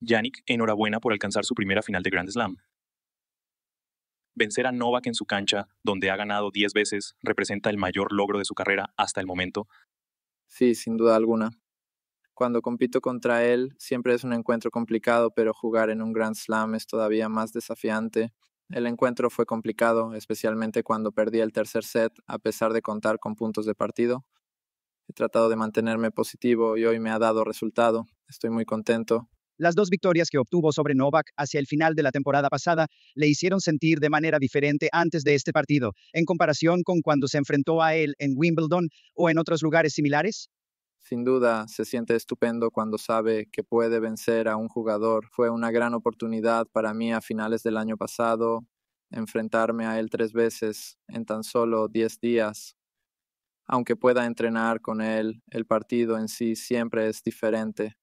Yannick, enhorabuena por alcanzar su primera final de Grand Slam. Vencer a Novak en su cancha, donde ha ganado 10 veces, representa el mayor logro de su carrera hasta el momento. Sí, sin duda alguna. Cuando compito contra él, siempre es un encuentro complicado, pero jugar en un Grand Slam es todavía más desafiante. El encuentro fue complicado, especialmente cuando perdí el tercer set, a pesar de contar con puntos de partido. He tratado de mantenerme positivo y hoy me ha dado resultado. Estoy muy contento. Las dos victorias que obtuvo sobre Novak hacia el final de la temporada pasada le hicieron sentir de manera diferente antes de este partido, en comparación con cuando se enfrentó a él en Wimbledon o en otros lugares similares. Sin duda, se siente estupendo cuando sabe que puede vencer a un jugador. Fue una gran oportunidad para mí a finales del año pasado enfrentarme a él tres veces en tan solo 10 días. Aunque pueda entrenar con él, el partido en sí siempre es diferente.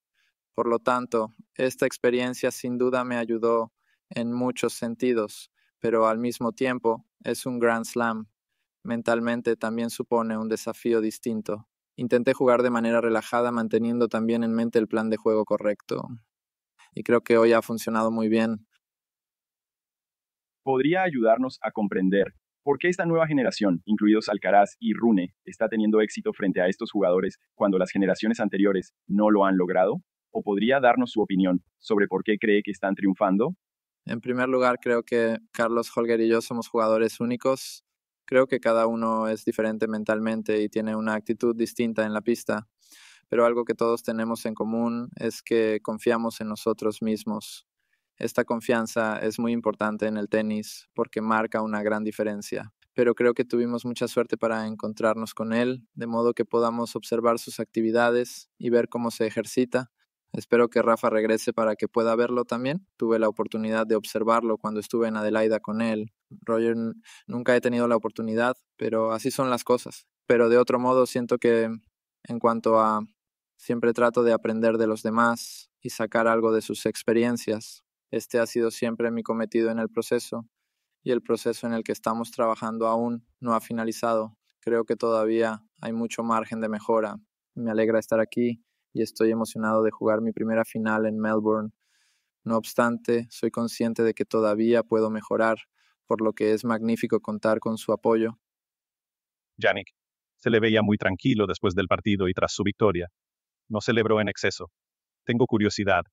Por lo tanto, esta experiencia sin duda me ayudó en muchos sentidos, pero al mismo tiempo es un Grand Slam. Mentalmente también supone un desafío distinto. Intenté jugar de manera relajada manteniendo también en mente el plan de juego correcto. Y creo que hoy ha funcionado muy bien. Podría ayudarnos a comprender por qué esta nueva generación, incluidos Alcaraz y Rune, está teniendo éxito frente a estos jugadores cuando las generaciones anteriores no lo han logrado o podría darnos su opinión sobre por qué cree que están triunfando? En primer lugar, creo que Carlos Holger y yo somos jugadores únicos. Creo que cada uno es diferente mentalmente y tiene una actitud distinta en la pista, pero algo que todos tenemos en común es que confiamos en nosotros mismos. Esta confianza es muy importante en el tenis porque marca una gran diferencia pero creo que tuvimos mucha suerte para encontrarnos con él, de modo que podamos observar sus actividades y ver cómo se ejercita. Espero que Rafa regrese para que pueda verlo también. Tuve la oportunidad de observarlo cuando estuve en Adelaida con él. Roger nunca he tenido la oportunidad, pero así son las cosas. Pero de otro modo siento que en cuanto a siempre trato de aprender de los demás y sacar algo de sus experiencias. Este ha sido siempre mi cometido en el proceso y el proceso en el que estamos trabajando aún no ha finalizado. Creo que todavía hay mucho margen de mejora. Me alegra estar aquí y estoy emocionado de jugar mi primera final en Melbourne. No obstante, soy consciente de que todavía puedo mejorar, por lo que es magnífico contar con su apoyo. Yannick se le veía muy tranquilo después del partido y tras su victoria. No celebró en exceso. Tengo curiosidad.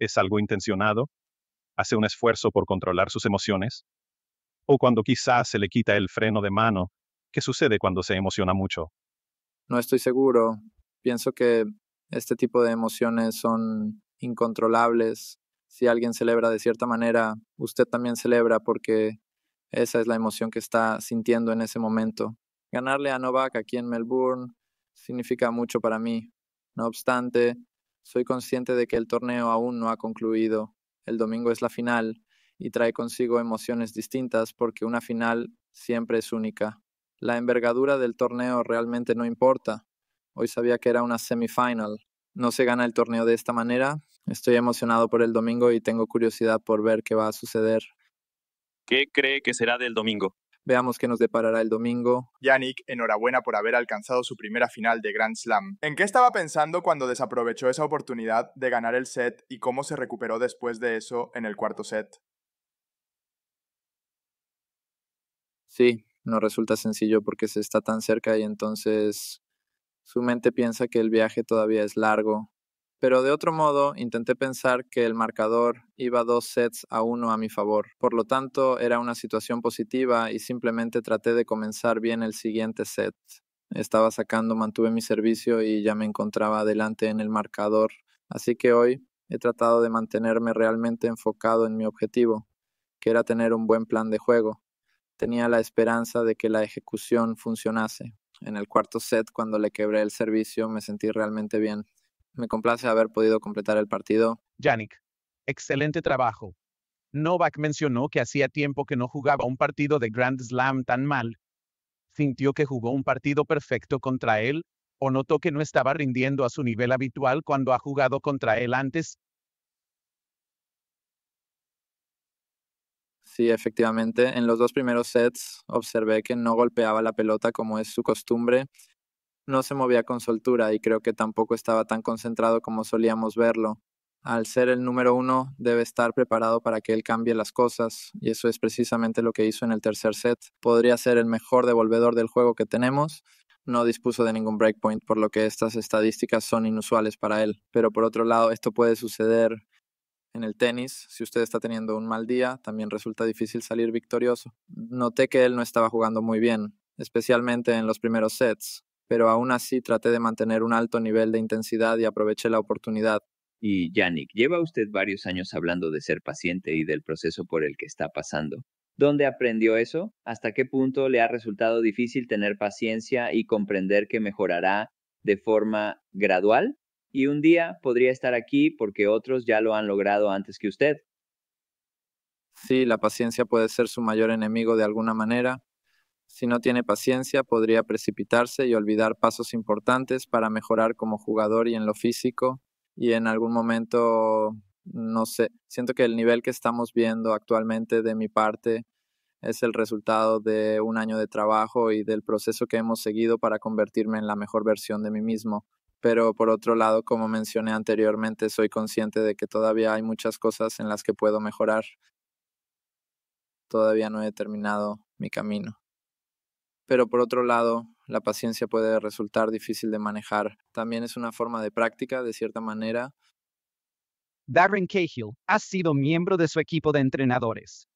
¿Es algo intencionado? ¿Hace un esfuerzo por controlar sus emociones? ¿O cuando quizás se le quita el freno de mano? ¿Qué sucede cuando se emociona mucho? No estoy seguro. Pienso que este tipo de emociones son incontrolables. Si alguien celebra de cierta manera, usted también celebra porque esa es la emoción que está sintiendo en ese momento. Ganarle a Novak aquí en Melbourne significa mucho para mí. No obstante, soy consciente de que el torneo aún no ha concluido. El domingo es la final y trae consigo emociones distintas porque una final siempre es única. La envergadura del torneo realmente no importa. Hoy sabía que era una semifinal. No se gana el torneo de esta manera. Estoy emocionado por el domingo y tengo curiosidad por ver qué va a suceder. ¿Qué cree que será del domingo? Veamos qué nos deparará el domingo. Yannick, enhorabuena por haber alcanzado su primera final de Grand Slam. ¿En qué estaba pensando cuando desaprovechó esa oportunidad de ganar el set y cómo se recuperó después de eso en el cuarto set? Sí, no resulta sencillo porque se está tan cerca y entonces su mente piensa que el viaje todavía es largo. Pero de otro modo, intenté pensar que el marcador iba dos sets a uno a mi favor. Por lo tanto, era una situación positiva y simplemente traté de comenzar bien el siguiente set. Estaba sacando, mantuve mi servicio y ya me encontraba adelante en el marcador. Así que hoy he tratado de mantenerme realmente enfocado en mi objetivo, que era tener un buen plan de juego. Tenía la esperanza de que la ejecución funcionase en el cuarto set cuando le quebré el servicio, me sentí realmente bien. Me complace haber podido completar el partido. Yannick, excelente trabajo. Novak mencionó que hacía tiempo que no jugaba un partido de Grand Slam tan mal. Sintió que jugó un partido perfecto contra él, o notó que no estaba rindiendo a su nivel habitual cuando ha jugado contra él antes, Sí, efectivamente. En los dos primeros sets observé que no golpeaba la pelota como es su costumbre. No se movía con soltura y creo que tampoco estaba tan concentrado como solíamos verlo. Al ser el número uno, debe estar preparado para que él cambie las cosas, y eso es precisamente lo que hizo en el tercer set. Podría ser el mejor devolvedor del juego que tenemos, no dispuso de ningún breakpoint, por lo que estas estadísticas son inusuales para él. Pero por otro lado, esto puede suceder en el tenis, si usted está teniendo un mal día, también resulta difícil salir victorioso. Noté que él no estaba jugando muy bien, especialmente en los primeros sets, pero aún así traté de mantener un alto nivel de intensidad y aproveché la oportunidad. Y Yannick, lleva usted varios años hablando de ser paciente y del proceso por el que está pasando. ¿Dónde aprendió eso? ¿Hasta qué punto le ha resultado difícil tener paciencia y comprender que mejorará de forma gradual? y un día podría estar aquí porque otros ya lo han logrado antes que usted. Sí, la paciencia puede ser su mayor enemigo de alguna manera. Si no tiene paciencia, podría precipitarse y olvidar pasos importantes para mejorar como jugador y en lo físico. Y en algún momento, no sé, siento que el nivel que estamos viendo actualmente de mi parte es el resultado de un año de trabajo y del proceso que hemos seguido para convertirme en la mejor versión de mí mismo pero por otro lado, como mencioné anteriormente, soy consciente de que todavía hay muchas cosas en las que puedo mejorar. Todavía no he terminado mi camino. Pero por otro lado, la paciencia puede resultar difícil de manejar. También es una forma de práctica, de cierta manera. Darren Cahill ha sido miembro de su equipo de entrenadores.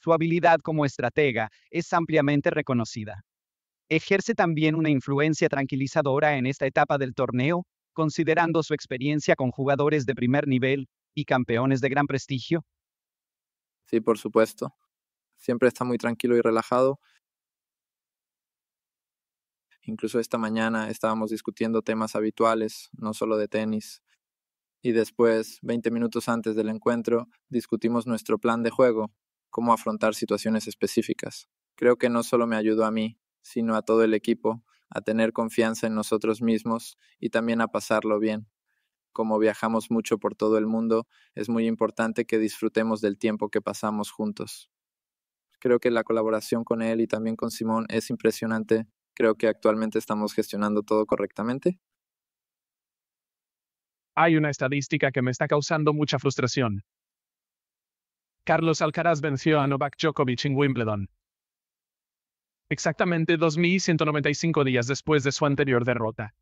Su habilidad como estratega es ampliamente reconocida ejerce también una influencia tranquilizadora en esta etapa del torneo, considerando su experiencia con jugadores de primer nivel y campeones de gran prestigio? Sí, por supuesto. Siempre está muy tranquilo y relajado. Incluso esta mañana estábamos discutiendo temas habituales, no solo de tenis. Y después, 20 minutos antes del encuentro, discutimos nuestro plan de juego, cómo afrontar situaciones específicas. Creo que no solo me ayudó a mí, sino a todo el equipo, a tener confianza en nosotros mismos y también a pasarlo bien. Como viajamos mucho por todo el mundo, es muy importante que disfrutemos del tiempo que pasamos juntos. Creo que la colaboración con él y también con Simón es impresionante. Creo que actualmente estamos gestionando todo correctamente. Hay una estadística que me está causando mucha frustración. Carlos Alcaraz venció a Novak Djokovic en Wimbledon, exactamente 2.195 días después de su anterior derrota.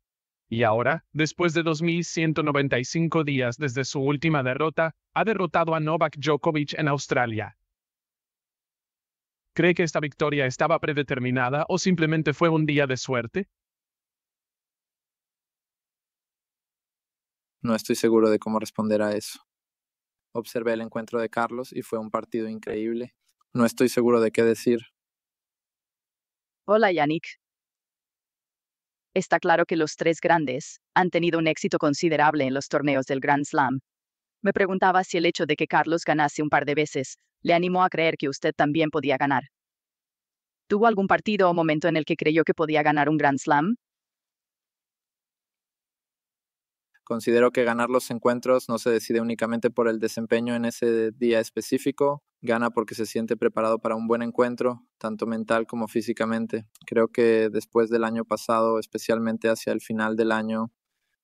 Y ahora, después de 2.195 días desde su última derrota, ha derrotado a Novak Djokovic en Australia. ¿Cree que esta victoria estaba predeterminada o simplemente fue un día de suerte? No estoy seguro de cómo responder a eso. Observé el encuentro de Carlos y fue un partido increíble. No estoy seguro de qué decir. Hola Yannick. Está claro que los tres grandes han tenido un éxito considerable en los torneos del Grand Slam. Me preguntaba si el hecho de que Carlos ganase un par de veces le animó a creer que usted también podía ganar. ¿Tuvo algún partido o momento en el que creyó que podía ganar un Grand Slam? Considero que ganar los encuentros no se decide únicamente por el desempeño en ese día específico, gana porque se siente preparado para un buen encuentro, tanto mental como físicamente. Creo que después del año pasado, especialmente hacia el final del año,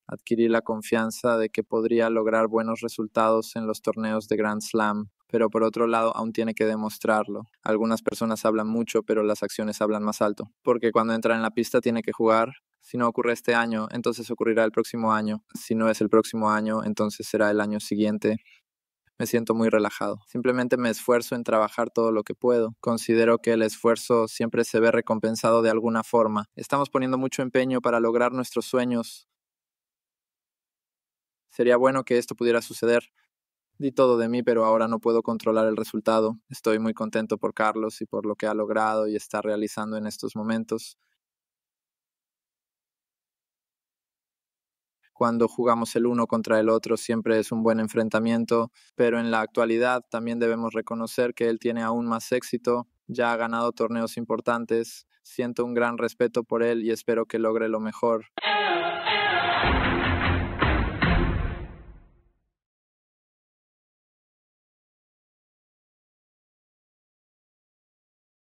adquirí la confianza de que podría lograr buenos resultados en los torneos de Grand Slam, pero por otro lado aún tiene que demostrarlo. Algunas personas hablan mucho, pero las acciones hablan más alto, porque cuando entra en la pista tiene que jugar, si no ocurre este año, entonces ocurrirá el próximo año. Si no es el próximo año, entonces será el año siguiente. Me siento muy relajado. Simplemente me esfuerzo en trabajar todo lo que puedo. Considero que el esfuerzo siempre se ve recompensado de alguna forma. Estamos poniendo mucho empeño para lograr nuestros sueños. Sería bueno que esto pudiera suceder. Di todo de mí, pero ahora no puedo controlar el resultado. Estoy muy contento por Carlos y por lo que ha logrado y está realizando en estos momentos. cuando jugamos el uno contra el otro siempre es un buen enfrentamiento, pero en la actualidad también debemos reconocer que él tiene aún más éxito, ya ha ganado torneos importantes, siento un gran respeto por él y espero que logre lo mejor.